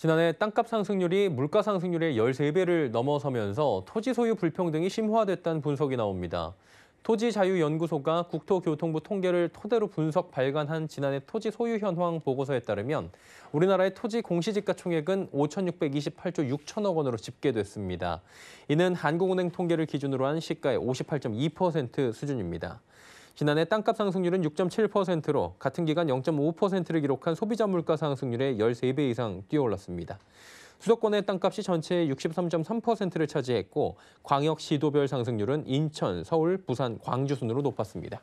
지난해 땅값 상승률이 물가 상승률의 13배를 넘어서면서 토지 소유 불평등이 심화됐다는 분석이 나옵니다. 토지자유연구소가 국토교통부 통계를 토대로 분석 발간한 지난해 토지 소유 현황 보고서에 따르면 우리나라의 토지 공시지가 총액은 5,628조 6천억 원으로 집계됐습니다. 이는 한국은행 통계를 기준으로 한 시가의 58.2% 수준입니다. 지난해 땅값 상승률은 6.7%로 같은 기간 0.5%를 기록한 소비자 물가 상승률의 13배 이상 뛰어올랐습니다. 수도권의 땅값이 전체의 63.3%를 차지했고 광역시도별 상승률은 인천, 서울, 부산, 광주 순으로 높았습니다.